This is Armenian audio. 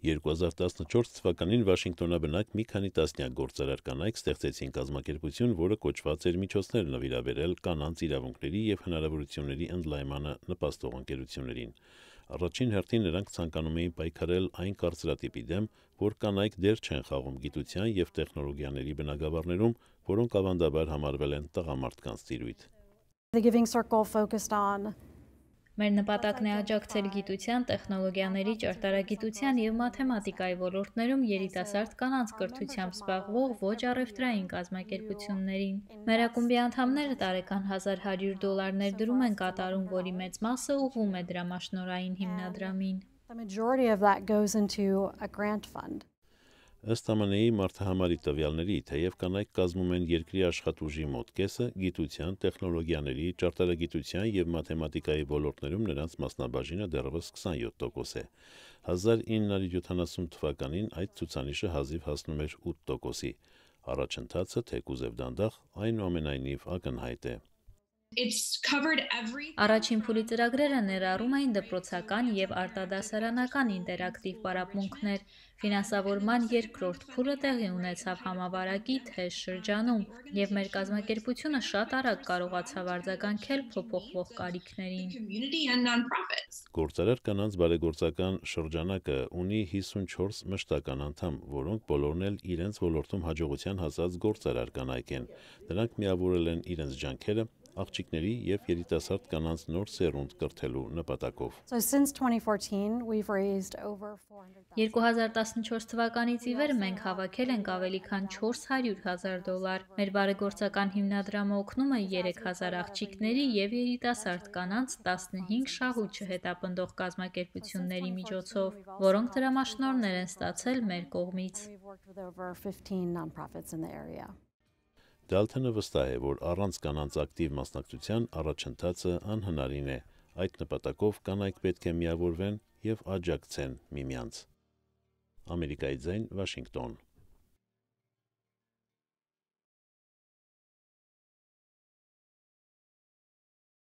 2014 թվականին Վաշինգտոնաբնակ մի քանի տասնյակ գործարար կանայք ստեղծեցին կազմակերպություն, որը կոչված էր միջոցներ նվիրաբերել կանանց իրավունքների եւ հնարավորությունների ընդլայմանը նպաստող ընկերություններին։ Առաջին հերթին նրանք ցանկանում էին պայքարել այն կարծրատիպի դեմ, որ կանայք դեր չեն խաղում գիտության եւ տեխնոլոգիաների բնագավառներում, որոնք ավանդաբար համարվել են տղամարդկանց ծիրույթ։ The Giving Circle focused on Մեր նպատակն է աջակցել գիտության, տեխնոլոգիաների, ճարտարագիտության եւ մաթեմատիկայի ոլորտներում երիտասարդ կանանց կրթությամբ զբաղվող ոչ առևտրային կազմակերպություններին։ Մեր ակումբի անդամները տարեկան 1100 դոլար ներդրում են կատարում, որի մեծ մասը ուղղվում է դրամաշնորային հիմնադրամին։ The majority of that goes into a grant fund. Ըստ ԱՄՆ-ի մարդահամարի տվյալների, թեև կանայք կազմում են երկրի աշխատուժի մոտ կեսը, գիտության, տեխնոլոգիաների, ճարտարագիտության եւ մաթեմատիկայի ոլորտներում նրանց մասնաբաժինը դեռևս 27% է։ 1970 թվականին այդ ցուցանիշը հազիվ հասնում էր 8%-ի։ Առաջընթացը թեկուզ եւ դանդաղ, այնուամենայնիվ ակնհայտ է։ այն Առաջին փուլի ծրագրերը ներառում էին դպրոցական եւ արտադասարանական ինտերակտիվ պարապմունքներ։ Ֆինանսավորման երկրորդ փուլը տեղի ունեցավ համավարակի թե շրջանում, եւ մեր կազմակերպությունը շատ արագ կարողացավ արձագանքել փոփոխվող կարիքներին։ Գործարար կանանց բարեգործական շրջանակը ունի 54 մշտական անդամ, որոնք բոլորն էլ իրենց ոլորտում հաջողության հասած գործարար կանայք են։ Նրանք միավորել են իրենց ջանքերը աղջիկների եւ երիտասարդ կանանց նոր սերունդ կրթելու նպատակով։ 2014 թվականից ի վեր մենք հավաքել ենք ավելի քան 400 հազար դոլար։ Մեր բարեգործական հիմնադրամը օգնում է 3000 աղջիկների եւ երիտասարդ կանանց 15 շահու չհետապնդող կազմակերպությունների միջոցով, որոնք դրամաշնորներ են ստացել մեր կողմից։ Դալթոնը վստահ է, որ առանց կանանց ակտիվ մասնակցության առաջընթացը անհնարին է։ Այդ նպատակով կանայք պետք է միավորվեն եւ աջակցեն միմյանց։ Ամերիկայի ձայն Վաշինգտոն 2019